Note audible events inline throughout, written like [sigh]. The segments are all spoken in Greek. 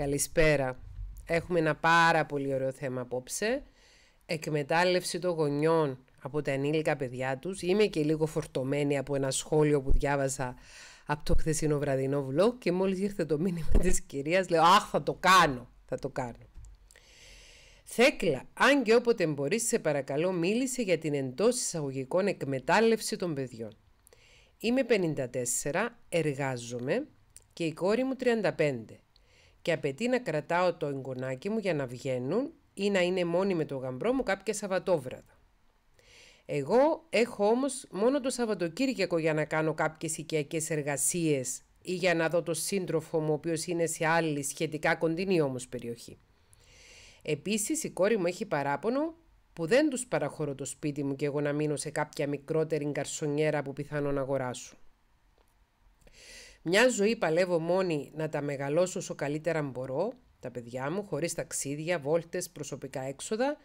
Καλησπέρα. Έχουμε ένα πάρα πολύ ωραίο θέμα απόψε. Εκμετάλλευση των γονιών από τα ενήλικα παιδιά τους. Είμαι και λίγο φορτωμένη από ένα σχόλιο που διάβασα από το χθεσινό βραδινό vlog και μόλις ήρθε το μήνυμα της κυρίας λέω «Αχ, θα το κάνω, θα το κάνω». Θέκλα, αν και όποτε μπορείς, σε παρακαλώ μίλησε για την εντός εισαγωγικών εκμετάλλευση των παιδιών. Είμαι 54, εργάζομαι και η κόρη μου 35 και απαιτεί να κρατάω το εγγονάκι μου για να βγαίνουν ή να είναι μόνοι με το γαμπρό μου κάποια Σαββατόβραδα. Εγώ έχω όμως μόνο το Σαββατοκύριακο για να κάνω κάποιες οικιακές εργασίες ή για να δω το σύντροφο μου ο οποίος είναι σε άλλη σχετικά κοντινή όμως περιοχή. Επίσης η κόρη μου έχει παράπονο που δεν τους παραχωρώ το σπίτι μου και εγώ να μείνω σε κάποια μικρότερη γκαρσονιέρα που πιθανόν αγοράσω. Μια ζωή παλεύω μόνη να τα μεγαλώσω όσο καλύτερα μπορώ, τα παιδιά μου, χωρίς ταξίδια, βόλτες, προσωπικά έξοδα,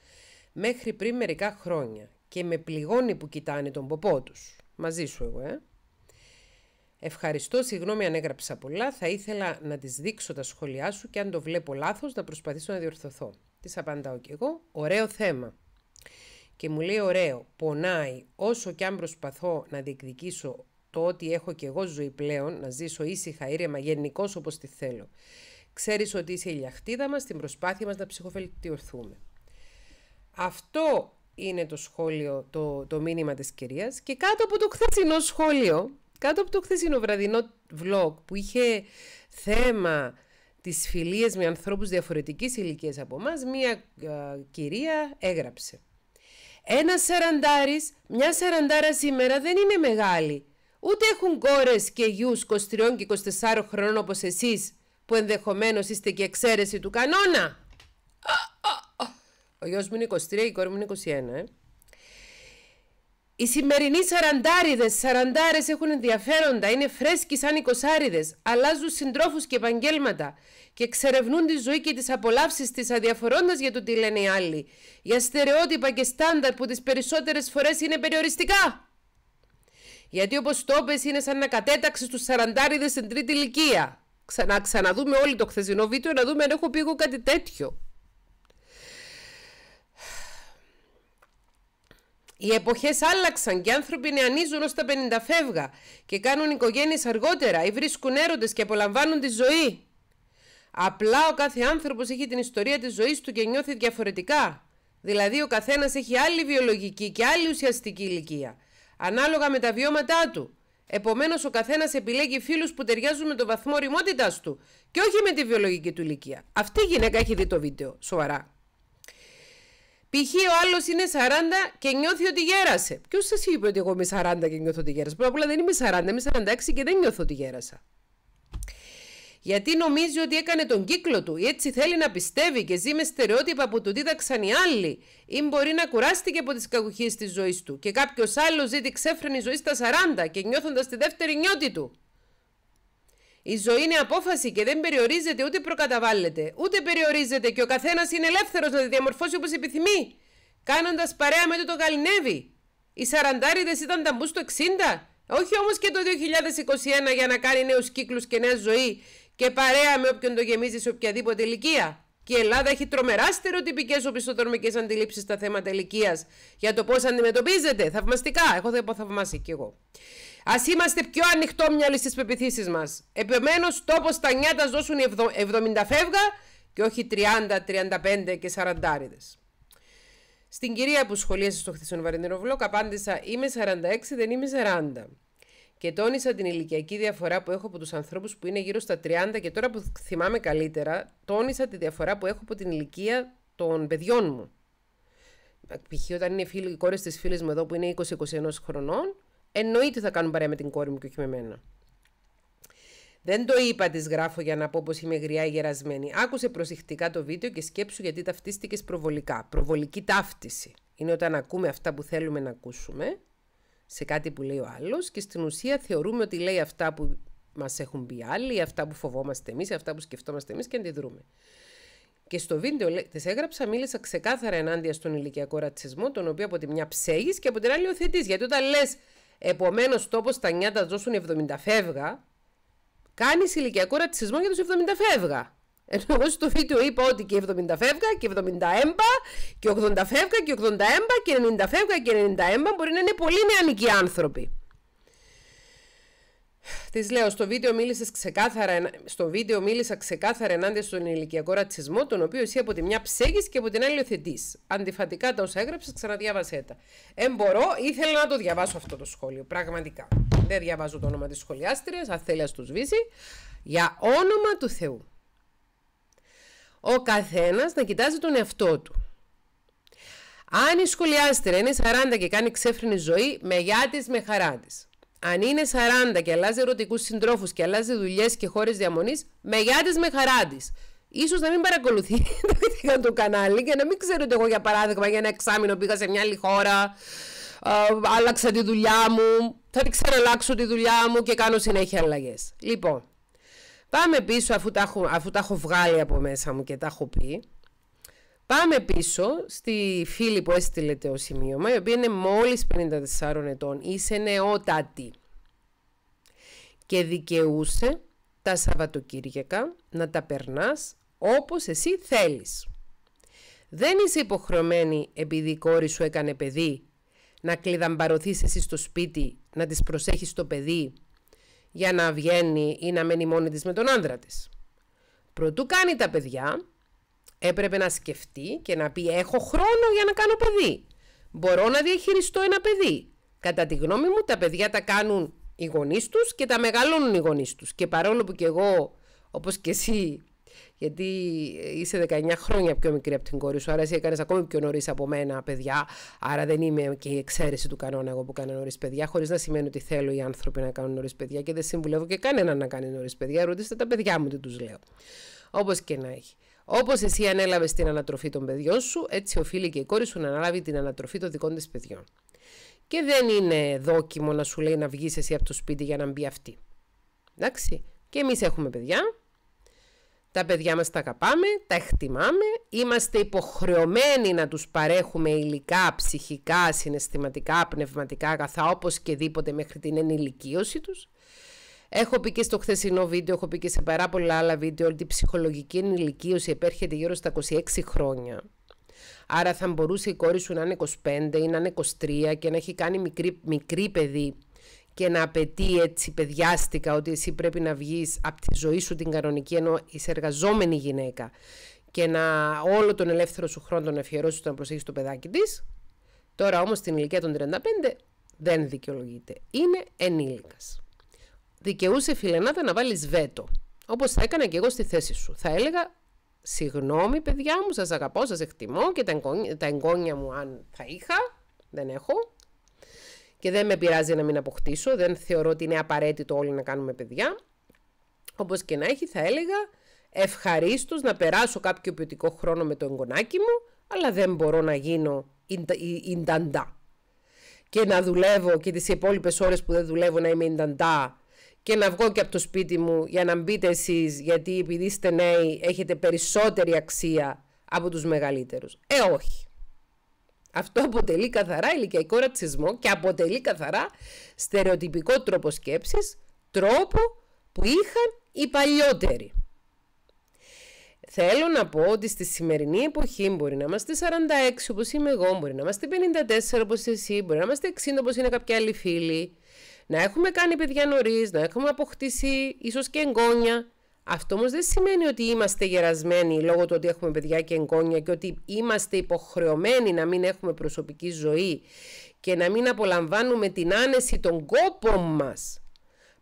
μέχρι πριν μερικά χρόνια. Και με πληγώνει που κοιτάνε τον ποπό τους. Μαζί σου εγώ, ε. Ευχαριστώ, συγγνώμη αν έγραψα πολλά. Θα ήθελα να τις δείξω τα σχόλιά σου και αν το βλέπω λάθος, να προσπαθήσω να διορθωθώ. Τη απαντάω κι εγώ. Ωραίο θέμα. Και μου λέει: Ωραίο, πονάει όσο κι αν προσπαθώ να διεκδικήσω το ότι έχω και εγώ ζωή πλέον, να ζήσω ήσυχα, ήρεμα, γενικώς όπως τη θέλω. Ξέρεις ότι είσαι η λιαχτίδα μας στην προσπάθεια μας να ψυχοφελτιωθούμε. Αυτό είναι το σχόλιο, το, το μήνυμα της κυρίας και κάτω από το χθεσινό σχόλιο, κάτω από το χθεσινό βραδινό vlog που είχε θέμα τις φιλίες με ανθρώπους διαφορετικής ηλικίας από μας, μία α, ε, κυρία έγραψε. Ένα σαραντάρης, μια κυρια εγραψε ενα σήμερα δεν είναι μεγάλη ούτε έχουν κόρες και γιους 23 και 24 χρόνων όπως εσείς, που ενδεχομένως είστε και εξαίρεση του κανόνα. Ο γιος μου είναι 23, η κόρη μου είναι 21. Ε. Οι σημερινοί σαραντάριδες, σαραντάρες έχουν ενδιαφέροντα, είναι φρέσκοι σαν εικοσάριδες, αλλάζουν συντρόφους και επαγγέλματα και εξερευνούν τη ζωή και τις απολαύσεις της αδιαφορώντας για το τι λένε οι άλλοι, για στερεότυπα και στάνταρ που τις περισσότερες φορές είναι περιοριστικά. Γιατί όπως το είπες είναι σαν να κατέταξες τους σαραντάριδες στην τρίτη ηλικία. Να ξαναδούμε όλοι το χθεσινό βίντεο να δούμε αν έχω πει εγώ κάτι τέτοιο. Οι εποχές άλλαξαν και οι άνθρωποι νεανίζουν ως τα 50 φεύγα και κάνουν οικογένειες αργότερα ή βρίσκουν έρωτες και απολαμβάνουν τη ζωή. Απλά ο κάθε άνθρωπος έχει την ιστορία της ζωής του και νιώθει διαφορετικά. Δηλαδή, ο καθένας έχει άλλη βιολογική και άλλη ουσιαστική ηλικία ανάλογα με τα βιώματά του. Επομένως, ο καθένας επιλέγει φίλους που ταιριάζουν με το βαθμό ρημότητά του και όχι με τη βιολογική του ηλικία. Αυτή η γυναίκα έχει δει το βίντεο, σοβαρά. Π.χ. ο άλλος είναι 40 και νιώθει ότι γέρασε. Ποιος σας είπε ότι εγώ είμαι 40 και νιώθω ότι γέρασα. Πρώτα απ' όλα δεν είμαι 40, είμαι 46 και δεν νιώθω ότι γέρασα. Γιατί νομίζει ότι έκανε τον κύκλο του ή έτσι θέλει να πιστεύει και ζει με στερεότυπα που του δίδαξαν οι άλλοι, ή μπορεί να κουράστηκε από τις κακουχίες της ζωής του και κάποιος άλλος ζει τη ξέφρενη ζωή στα 40 και νιώθοντας τη δεύτερη νιώτη του. Η ζωή είναι απόφαση και δεν περιορίζεται ούτε προκαταβάλλεται, ούτε περιορίζεται και ο καθένας είναι ελεύθερος να τη διαμορφώσει όπως επιθυμεί, κάνοντας παρέα με το το γαλινεύει. Οι σαραντάριδες ήταν ταμπού στο 60, όχι όμως και το 2021 για να κάνει νέους κύκλους και νέα ζωή και παρέα με όποιον το γεμίζει σε οποιαδήποτε ηλικία. Και η Ελλάδα έχει τρομερά στερεοτυπικές οπισθοδρομικές αντιλήψεις στα θέματα ηλικίας για το πώς αντιμετωπίζεται. Θαυμαστικά. έχω θα αποθαυμάσει κι εγώ. Ας είμαστε πιο ανοιχτό ανοιχτόμυαλοι στις πεπιθήσεις μας. Επομένως, τόπος στα νιάτα δώσουν 70 φεύγα και όχι 30, 35 και 40 άριδε. Στην κυρία που σχολίασε στο χθεσινό βαρινερό απάντησα είμαι 46, δεν είμαι 40 και τόνισα την ηλικιακή διαφορά που έχω από τους ανθρώπους που είναι γύρω στα 30 και τώρα που θυμάμαι καλύτερα, τόνισα τη διαφορά που έχω από την ηλικία των παιδιών μου. Π.χ. όταν είναι φίλοι, οι κόρες της φίλης μου εδώ που είναι 20-21 χρονών, εννοείται θα κάνουν παρέα με την κόρη μου και όχι με εμένα. Δεν το είπα, της γράφω για να πω πως είμαι γριά γερασμένη. Άκουσε προσεκτικά το βίντεο και σκέψου γιατί ταυτίστηκες προβολικά. Προβολική ταύτιση. Είναι όταν ακούμε αυτά που θέλουμε να ακούσουμε σε κάτι που λέει ο άλλος και στην ουσία θεωρούμε ότι λέει αυτά που μας έχουν πει άλλοι, αυτά που φοβόμαστε εμείς, αυτά που σκεφτόμαστε εμείς και αντιδρούμε. Και στο βίντεο τη έγραψα, μίλησα ξεκάθαρα ενάντια στον ηλικιακό ρατσισμό, τον οποίο από τη μια ψέγεις και από την άλλη οθετείς. Γιατί όταν λες, επομένως τόπο στα νιάτα δώσουν 70 φεύγα, κάνεις ηλικιακό ρατσισμό για τους 70 φεύγα. Ενώ στο βίντεο είπα ότι και 70 φεύγα και 70 έμπα και 80 φεύγα και 80 έμπα και 90 φεύγα και 90 έμπα μπορεί να είναι πολύ νεανικοί άνθρωποι. Της λέω, στο βίντεο, μίλησες ξεκάθαρα, στο βίντεο μίλησα ξεκάθαρα ενάντια στον ηλικιακό ρατσισμό, τον οποίο εσύ από τη μια ψέγεις και από την άλλη οθετείς. Αντιφατικά τα όσα έγραψες, ξαναδιάβασέ τα. εμπορώ μπορώ, ήθελα να το διαβάσω αυτό το σχόλιο. Πραγματικά. Δεν διαβάζω το όνομα της σχολιάστριας, αν θέλει να σβήσει. Για όνομα του Θεού ο καθένας να κοιτάζει τον εαυτό του. Αν η σχολιάστρια είναι 40 και κάνει ξέφρενη ζωή, με γιά της, με χαρά της. Αν είναι 40 και αλλάζει ερωτικούς συντρόφους και αλλάζει δουλειές και χώρες διαμονής, με γιά της, με χαρά της. Ίσως να μην παρακολουθεί [laughs] το κανάλι και να μην ξέρω ότι εγώ για παράδειγμα για ένα εξάμεινο πήγα σε μια άλλη χώρα, άλλαξα τη δουλειά μου, θα την ξαναλλάξω τη δουλειά μου και κάνω συνέχεια αλλαγές. Λοιπόν, Πάμε πίσω αφού τα, έχω, αφού τα έχω βγάλει από μέσα μου και τα έχω πει. Πάμε πίσω στη φίλη που έστειλε το σημείωμα, η οποία είναι μόλις 54 ετών, είσαι νεότατη και δικαιούσε τα Σαββατοκύριακα να τα περνάς όπως εσύ θέλεις. Δεν είσαι υποχρεωμένη επειδή η κόρη σου έκανε παιδί να κλειδαμπαρωθείς εσύ στο σπίτι, να της προσέχεις το παιδί για να βγαίνει ή να μένει μόνη της με τον άντρα της. Προτού κάνει τα παιδιά, έπρεπε να σκεφτεί και να πει έχω χρόνο για να κάνω παιδί. Μπορώ να διαχειριστώ ένα παιδί. Κατά τη γνώμη μου τα παιδιά τα κάνουν οι γονείς τους και τα μεγαλώνουν οι γονείς τους. Και παρόλο που και εγώ, όπως και εσύ, γιατί είσαι 19 χρόνια πιο μικρή από την κόρη σου, άρα εσύ έκανες ακόμη πιο νωρίς από μένα παιδιά. Άρα δεν είμαι και η εξαίρεση του κανόνα εγώ που κάνω νωρίς παιδιά, χωρίς να σημαίνει ότι θέλω οι άνθρωποι να κάνουν νωρίς παιδιά και δεν συμβουλεύω και κανέναν να κάνει νωρίς παιδιά. Ρωτήστε τα παιδιά μου τι τους λέω. Όπως και να έχει. Όπως εσύ ανέλαβες την ανατροφή των παιδιών σου, έτσι οφείλει και η κόρη σου να αναλάβει την ανατροφή των δικών της παιδιών. Και δεν είναι δόκιμο να σου λέει να βγεις εσύ από το σπίτι για να μπει αυτή. Εντάξει. Και εμείς έχουμε παιδιά, τα παιδιά μας τα αγαπάμε, τα εκτιμάμε, είμαστε υποχρεωμένοι να τους παρέχουμε υλικά, ψυχικά, συναισθηματικά, πνευματικά αγαθά, όπως και δίποτε μέχρι την ενηλικίωση τους. Έχω πει και στο χθεσινό βίντεο, έχω πει και σε πάρα πολλά άλλα βίντεο, ότι η ψυχολογική ενηλικίωση επέρχεται γύρω στα 26 χρόνια. Άρα θα μπορούσε η κόρη σου να είναι 25 ή να είναι 23 και να έχει κάνει μικρή, μικρή παιδί και να απαιτεί έτσι παιδιάστικα ότι εσύ πρέπει να βγεις από τη ζωή σου την κανονική ενώ είσαι εργαζόμενη γυναίκα και να όλο τον ελεύθερο σου χρόνο τον αφιερώσεις το να προσέχεις το παιδάκι της. Τώρα όμως στην ηλικία των 35 δεν δικαιολογείται. Είναι ενήλικας. Δικαιούσε φιλενάτα να βάλεις βέτο. Όπως θα έκανα και εγώ στη θέση σου. Θα έλεγα Συγγνώμη, παιδιά μου, σας αγαπώ, σας εκτιμώ και τα εγγόνια μου, αν θα είχα, δεν έχω και δεν με πειράζει να μην αποκτήσω, δεν θεωρώ ότι είναι απαραίτητο όλοι να κάνουμε παιδιά. Όπως και να έχει θα έλεγα ευχαρίστως να περάσω κάποιο ποιοτικό χρόνο με το εγγονάκι μου, αλλά δεν μπορώ να γίνω ινταντά. Και να δουλεύω και τις υπόλοιπες ώρες που δεν δουλεύω να είμαι ινταντά και να βγω και από το σπίτι μου για να μπείτε εσείς, γιατί επειδή είστε νέοι έχετε περισσότερη αξία από τους μεγαλύτερους. Ε, όχι. Αυτό αποτελεί καθαρά ηλικιακό ρατσισμό και αποτελεί καθαρά στερεοτυπικό τρόπο σκέψης, τρόπο που είχαν οι παλιότεροι. Θέλω να πω ότι στη σημερινή εποχή μπορεί να είμαστε 46 όπως είμαι εγώ, μπορεί να είμαστε 54 όπως εσύ, μπορεί να είμαστε 60 όπως είναι κάποια άλλη φίλη, να έχουμε κάνει παιδιά νωρίς, να έχουμε αποκτήσει ίσως και εγγόνια, αυτό όμως δεν σημαίνει ότι είμαστε γερασμένοι λόγω του ότι έχουμε παιδιά και εγγόνια και ότι είμαστε υποχρεωμένοι να μην έχουμε προσωπική ζωή και να μην απολαμβάνουμε την άνεση των κόπων μας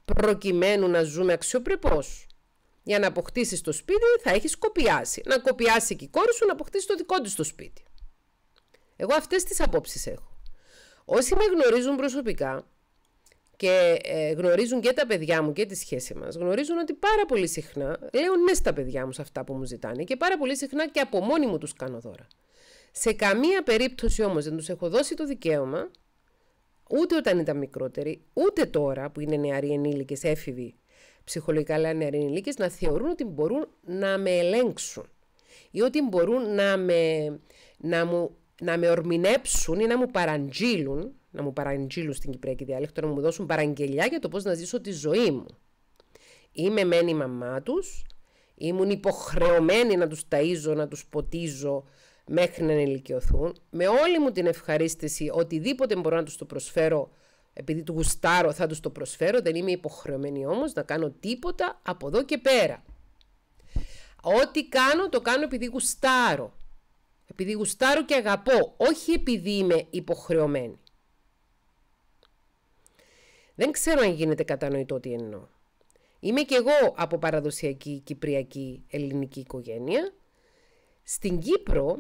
προκειμένου να ζούμε αξιοπρεπώς. Για να αποκτήσεις το σπίτι θα έχεις κοπιάσει. Να κοπιάσει και η κόρη σου να αποκτήσεις το δικό της το σπίτι. Εγώ αυτές τις απόψεις έχω. Όσοι με γνωρίζουν προσωπικά και ε, γνωρίζουν και τα παιδιά μου και τη σχέση μας, γνωρίζουν ότι πάρα πολύ συχνά λέω ναι στα παιδιά μου σε αυτά που μου ζητάνε και πάρα πολύ συχνά και από μόνη μου τους κάνω δώρα. Σε καμία περίπτωση όμως δεν τους έχω δώσει το δικαίωμα, ούτε όταν ήταν μικρότεροι, ούτε τώρα που είναι νεαροί ενήλικες, έφηβοι, ψυχολογικά λένε νεαροί ενήλικες, να θεωρούν ότι μπορούν να με ελέγξουν ή ότι μπορούν να με, να μου, να με ορμηνέψουν ή να μου παραγγείλουν να μου παραγγείλουν στην Κυπριακή διάλεκτο, να μου δώσουν παραγγελιά για το πώς να ζήσω τη ζωή μου. Είμαι μεν η μαμά τους, ήμουν υποχρεωμένη να τους ταΐζω, να τους ποτίζω μέχρι να ενηλικιωθούν. Με όλη μου την ευχαρίστηση, οτιδήποτε μπορώ να τους το προσφέρω, επειδή του γουστάρω, θα τους το προσφέρω. Δεν είμαι υποχρεωμένη όμως να κάνω τίποτα από εδώ και πέρα. Ό,τι κάνω, το κάνω επειδή γουστάρω. Επειδή γουστάρω και αγαπώ, όχι επειδή είμαι υποχρεωμένη. Δεν ξέρω αν γίνεται κατανοητό τι εννοώ. Είμαι και εγώ από παραδοσιακή κυπριακή ελληνική οικογένεια. Στην Κύπρο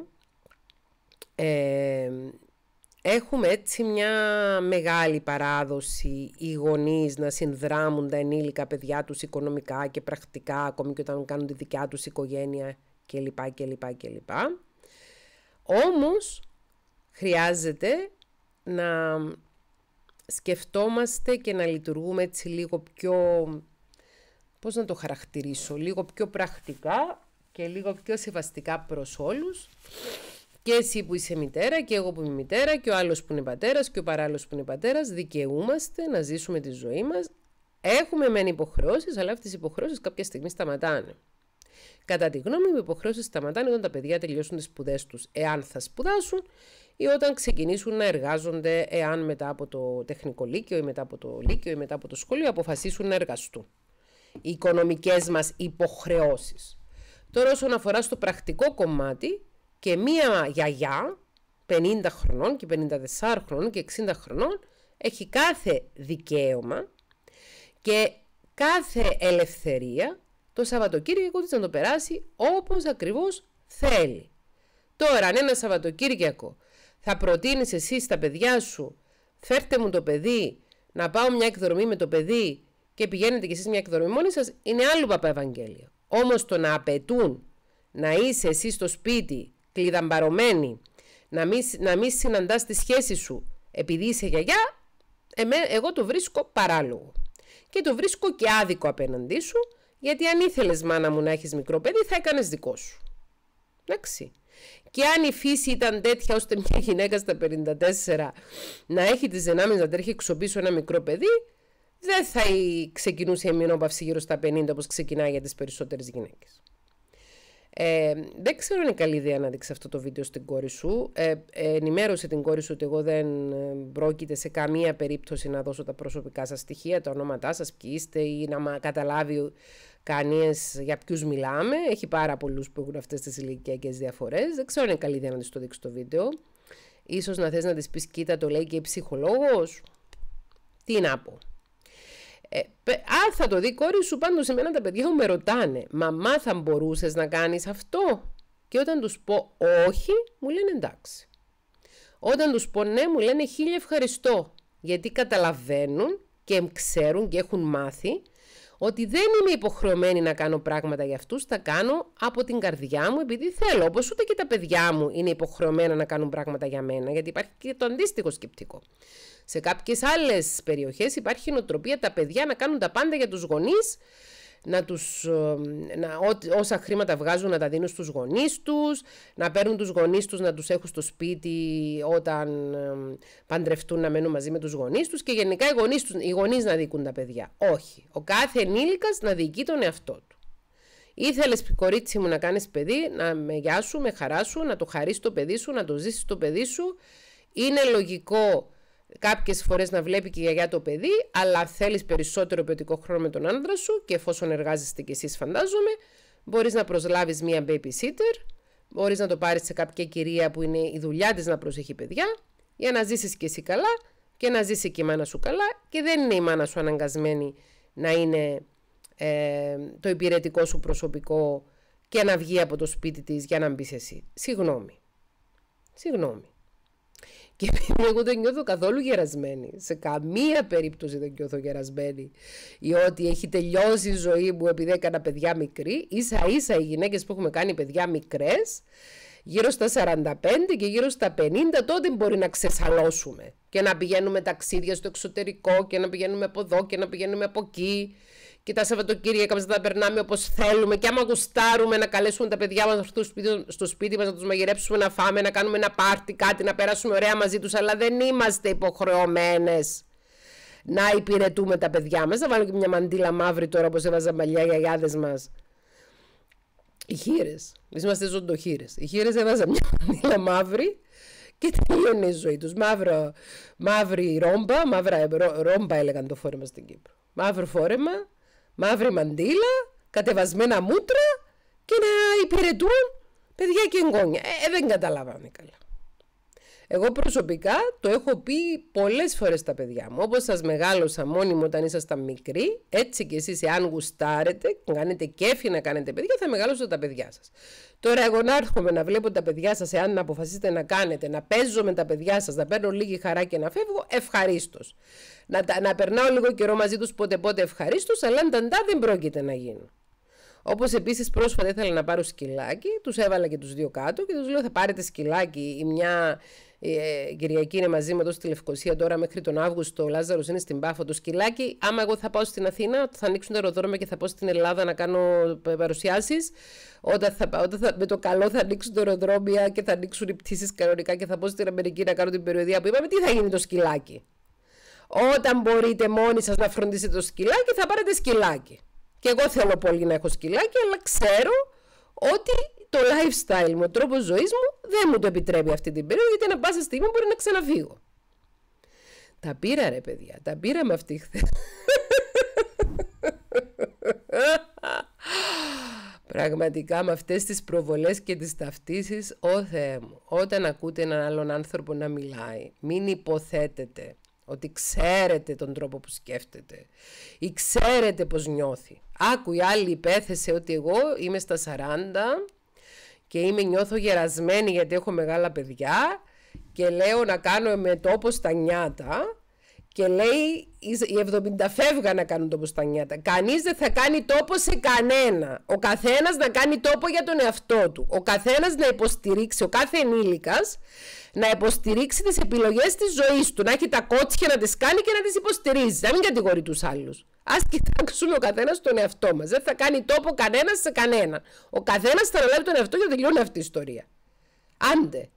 έχουμε έτσι μια μεγάλη παράδοση οι γονείς να συνδράμουν τα ενήλικα παιδιά τους οικονομικά και πρακτικά ακόμη και όταν κάνουν τη δικιά τους οικογένεια κλπ. κλπ, κλπ. Όμως χρειάζεται να σκεφτόμαστε και να λειτουργούμε έτσι λίγο πιο, πώς να το χαρακτηρίσω, λίγο πιο πρακτικά και λίγο πιο σεβαστικά προς όλους. Και εσύ που είσαι μητέρα και εγώ που είμαι μητέρα και ο άλλος που είναι πατέρας και ο παράλληλος που είναι πατέρας δικαιούμαστε να ζήσουμε τη ζωή μας. Έχουμε μεν υποχρεώσεις, αλλά αυτές οι υποχρεώσεις κάποια στιγμή σταματάνε. Κατά τη γνώμη μου, οι υποχρεώσεις σταματάνε όταν τα παιδιά τελειώσουν τις σπουδές τους. Εάν θα σπουδάσουν ή όταν ξεκινήσουν να εργάζονται εάν μετά από το τεχνικό λύκειο ή μετά από το λύκειο ή μετά από το σχολείο αποφασίσουν να εργαστούν. Οι οικονομικές μας υποχρεώσεις. Τώρα όσον αφορά στο πρακτικό κομμάτι και μία γιαγιά 50 χρονών και 54 χρονών και 60 χρονών έχει κάθε δικαίωμα και κάθε ελευθερία το Σαββατοκύριακο της να το περάσει όπως ακριβώς θέλει. Τώρα, αν ένα Σαββατοκύριακο θα προτείνεις εσύ στα παιδιά σου, φέρτε μου το παιδί, να πάω μια εκδρομή με το παιδί και πηγαίνετε κι εσείς μια εκδρομή μόνοι σας, είναι άλλο παπά Ευαγγέλιο. Όμως το να απαιτούν να είσαι εσύ στο σπίτι κλειδαμπαρωμένη, να μην, να μην συναντάς τη σχέση σου επειδή είσαι γιαγιά, εγώ το βρίσκω παράλογο. Και το βρίσκω και άδικο απέναντί σου, γιατί αν ήθελες μάνα μου να έχεις μικρό παιδί θα έκανες δικό σου. Εντάξει. Και αν η φύση ήταν τέτοια ώστε μια γυναίκα στα 54 να έχει τις δυνάμεις να τρέχει εξοπίσω ένα μικρό παιδί, δεν θα ξεκινούσε η μηνόπαυση γύρω στα 50 όπως ξεκινάει για τις περισσότερες γυναίκες. Ε, δεν ξέρω αν είναι καλή ιδέα να δείξει αυτό το βίντεο στην κόρη σου. Ε, ενημέρωσε την κόρη σου ότι εγώ δεν ε, πρόκειται σε καμία περίπτωση να δώσω τα προσωπικά σας στοιχεία, τα ονόματά σας ποιοι είστε ή να καταλάβει κανείς για ποιους μιλάμε. Έχει πάρα πολλούς που έχουν αυτές τις ηλικιακές διαφορές. Δεν ξέρω αν είναι καλή ιδέα να τη το δείξει το βίντεο. Σω να θες να της πεις κοίτα το λέει και η ψυχολόγος. Τι να πω. Ε, αν θα το δει κόρη σου σε εμένα τα παιδιά μου με ρωτάνε «Μαμά θα μπορούσες να κάνεις αυτό» και όταν τους πω «Όχι» μου λένε «Εντάξει». Όταν τους πω «Ναι» μου λένε «Χίλια ευχαριστώ» γιατί καταλαβαίνουν και ξέρουν και έχουν μάθει ότι δεν είμαι υποχρεωμένη να κάνω πράγματα για αυτούς, τα κάνω από την καρδιά μου επειδή θέλω. Όπως ούτε και τα παιδιά μου είναι υποχρεωμένα να κάνουν πράγματα για μένα, γιατί υπάρχει και το αντίστοιχο σκεπτικό. Σε κάποιες άλλες περιοχές υπάρχει η νοοτροπία τα παιδιά να κάνουν τα πάντα για τους γονείς, να τους, ε, να, όσα χρήματα βγάζουν να τα δίνουν στους γονείς τους, να παίρνουν τους γονείς τους να τους έχουν στο σπίτι όταν ε, παντρευτούν να μένουν μαζί με τους γονείς τους και γενικά οι γονείς, τους, οι γονείς να διοικούν τα παιδιά. Όχι. Ο κάθε ενήλικας να διοικεί τον εαυτό του. Ήθελες, κορίτσι μου, να κάνεις παιδί, να με γεια σου, με χαρά σου, να το χαρίσεις το παιδί σου, να το ζήσεις το παιδί σου. Είναι λογικό κάποιες φορές να βλέπει και η γιαγιά το παιδί, αλλά θέλεις περισσότερο παιδικό χρόνο με τον άντρα σου και εφόσον εργάζεστε κι εσείς φαντάζομαι, μπορείς να προσλάβεις μία babysitter, μπορείς να το πάρεις σε κάποια κυρία που είναι η δουλειά της να προσέχει παιδιά, για να ζήσεις κι εσύ καλά και να ζήσει και η μάνα σου καλά και δεν είναι η μάνα σου αναγκασμένη να είναι ε, το υπηρετικό σου προσωπικό και να βγει από το σπίτι της για να μπεις εσύ. Συγγνώμη. Συγγνώμη. Και επειδή [laughs] εγώ δεν νιώθω καθόλου γερασμένη, σε καμία περίπτωση δεν νιώθω γερασμένη, ή ότι έχει τελειώσει η ζωή μου επειδή έκανα παιδιά μικρή, ίσα ίσα οι γυναίκες που έχουμε κάνει παιδιά μικρές, γύρω στα 45 και γύρω στα 50, τότε μπορεί να ξεσαλώσουμε και να πηγαίνουμε ταξίδια στο εξωτερικό και να πηγαίνουμε από εδώ και να πηγαίνουμε από εκεί και τα Σαββατοκύριακα μας να τα περνάμε όπως θέλουμε και άμα γουστάρουμε να καλέσουμε τα παιδιά μας στο σπίτι, στο σπίτι μας να τους μαγειρέψουμε να φάμε, να κάνουμε ένα πάρτι, κάτι, να περάσουμε ωραία μαζί τους, αλλά δεν είμαστε υποχρεωμένες να υπηρετούμε τα παιδιά μας. Θα βάλω και μια μαντήλα μαύρη τώρα όπως έβαζα παλιά οι αγιάδες μας. Οι χείρες. Εμείς είμαστε ζωντοχείρες. Οι χείρες έβαζα μια μαντήλα μαύρη και τελειώνει η ζωή τους. μαύρη ρόμπα, μαύρα ρόμπα έλεγαν το φόρεμα στην Κύπρο. Μαύρο φόρεμα, μαύρη μαντήλα, κατεβασμένα μούτρα και να υπηρετούν παιδιά και εγγόνια. Ε, ε δεν καταλάβαμε καλά. Εγώ προσωπικά το έχω πει πολλές φορές στα παιδιά μου. Όπως σας μεγάλωσα μόνοι μου όταν ήσασταν μικροί, έτσι κι εσείς εάν γουστάρετε, κάνετε κέφι να κάνετε παιδιά, θα μεγάλωσα τα παιδιά σας. Τώρα εγώ να έρχομαι να βλέπω τα παιδιά σας, εάν να αποφασίσετε να κάνετε, να παίζω με τα παιδιά σας, να παίρνω λίγη χαρά και να φεύγω, ευχαρίστως. Να, να περνάω λίγο καιρό μαζί τους πότε πότε ευχαρίστως, αλλά ταντά δεν πρόκειται να γίνω. Όπως επίσης πρόσφατα ήθελα να πάρω σκυλάκι, τους έβαλα και τους δύο κάτω και τους λέω: Θα πάρετε σκυλάκι ή μια ε, Κυριακή είναι μαζί μου εδώ στη Λευκοσία, τώρα μέχρι τον Αύγουστο ο Λάζαρος είναι στην Πάφο, το σκυλάκι. Άμα εγώ θα πάω στην Αθήνα, θα ανοίξουν το αεροδρόμια και θα πάω στην Ελλάδα να κάνω ε, παρουσιάσεις. Όταν, θα, όταν θα, με το καλό θα ανοίξουν τα αεροδρόμια και θα ανοίξουν οι πτήσεις κανονικά και θα πάω στην Αμερική να κάνω την περιοδία που είπαμε, τι θα γίνει το σκυλάκι. Όταν μπορείτε μόνοι σας να φροντίσετε το σκυλάκι, θα πάρετε σκυλάκι. Και εγώ θέλω πολύ να έχω σκυλάκι, αλλά ξέρω ότι το lifestyle μου, ο τρόπος ζωής μου δεν μου το επιτρέπει αυτή την περίοδο, γιατί ανά πάσα στιγμή μπορεί να ξαναφύγω. Τα πήρα ρε παιδιά, τα πήρα με αυτή χθε. Πραγματικά με αυτές τις προβολές και τις ταυτίσεις, ο Θεέ μου, όταν ακούτε έναν άλλον άνθρωπο να μιλάει, μην υποθέτετε ότι ξέρετε τον τρόπο που σκέφτεται ή ξέρετε πώς νιώθει. Άκου η άλλη υπέθεσε ότι εγώ είμαι στα 40 και είμαι νιώθω γερασμένη γιατί έχω μεγάλα παιδιά και λέω να κάνω με τόπο στα νιάτα και λέει οι 70 φεύγα να κάνουν τόπο στα νιάτα. Κανείς δεν θα κάνει τόπο σε κανένα. Ο καθένας να κάνει τόπο για τον εαυτό του. Ο καθένας να υποστηρίξει, ο κάθε ενήλικας να υποστηρίξει τις επιλογές της ζωής του. Να έχει τα κότσια να τις κάνει και να τις υποστηρίζει. Να μην κατηγορεί τους άλλους. Ας κοιτάξουμε ο καθένας τον εαυτό μας. Δεν θα κάνει τόπο κανένας σε κανένα. Ο καθένας θα αναλάβει τον εαυτό για να τελειώνει αυτή η ιστορία. Άντε.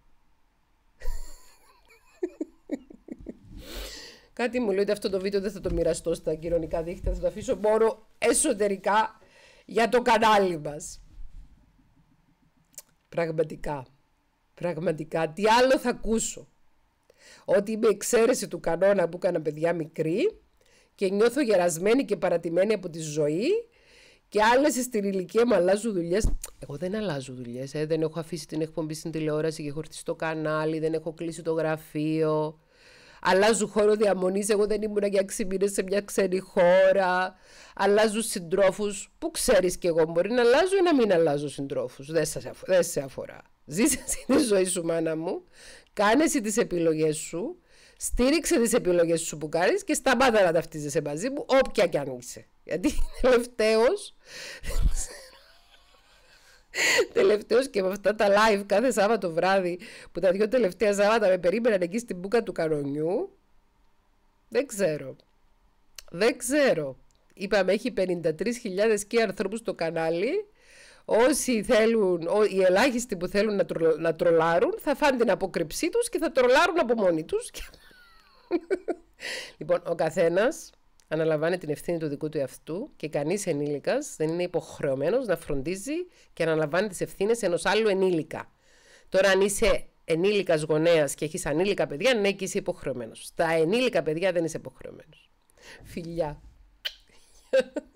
[laughs] Κάτι μου λέει ότι αυτό το βίντεο δεν θα το μοιραστώ στα κοινωνικά δίχτυα, θα το αφήσω μόνο εσωτερικά για το κανάλι μας. Πραγματικά, πραγματικά, τι άλλο θα ακούσω. Ότι είμαι εξαίρεση του κανόνα που έκανα παιδιά μικρή και νιώθω γερασμένη και παρατημένη από τη ζωή. Και άλλες στην ηλικία μου αλλάζουν δουλειές. Εγώ δεν αλλάζω δουλειές. Ε. Δεν έχω αφήσει την εκπομπή στην τηλεόραση και έχω χτίσει το κανάλι, δεν έχω κλείσει το γραφείο. Αλλάζω χώρο διαμονής. Εγώ δεν ήμουν για 6 μήνες σε μια ξένη χώρα. Αλλάζω συντρόφους. Πού ξέρεις κι εγώ, μπορεί να αλλάζω ή να μην αλλάζω συντρόφους. Δεν, δεν σε αφορά. Ζήσε τη ζωή σου, μάνα μου. Κάνε τις επιλογές σου. Στήριξε τις επιλογές του κάνεις και σταμάτα να ταυτίζεσαι μαζί μου, όποια κι αν είσαι. Γιατί τελευταίος. [laughs] Τελευταίος και με αυτά τα live κάθε Σάββατο βράδυ που τα δύο τελευταία Σάββατα με περίμεναν εκεί στην μπουκα του Καρονιού. Δεν ξέρω. Δεν ξέρω. Είπαμε έχει 53.000 και ανθρώπους στο κανάλι. Όσοι θέλουν, οι ελάχιστοι που θέλουν να, τρο, να τρολάρουν θα φάνε την αποκρυψή τους και θα τρολάρουν από μόνοι τους. [laughs] λοιπόν, ο καθένας αναλαμβάνει την ευθύνη του δικού του εαυτού και κανείς ενήλικας δεν είναι υποχρεωμένος να φροντίζει και να αναλαμβάνει τις ευθύνες ενός άλλου ενήλικα. Τώρα, αν είσαι ενήλικας γονέας και έχεις ανήλικα παιδιά, ναι, και είσαι υποχρεωμένος. Στα ενήλικα παιδιά δεν είσαι υποχρεωμένος. Φιλιά. [laughs]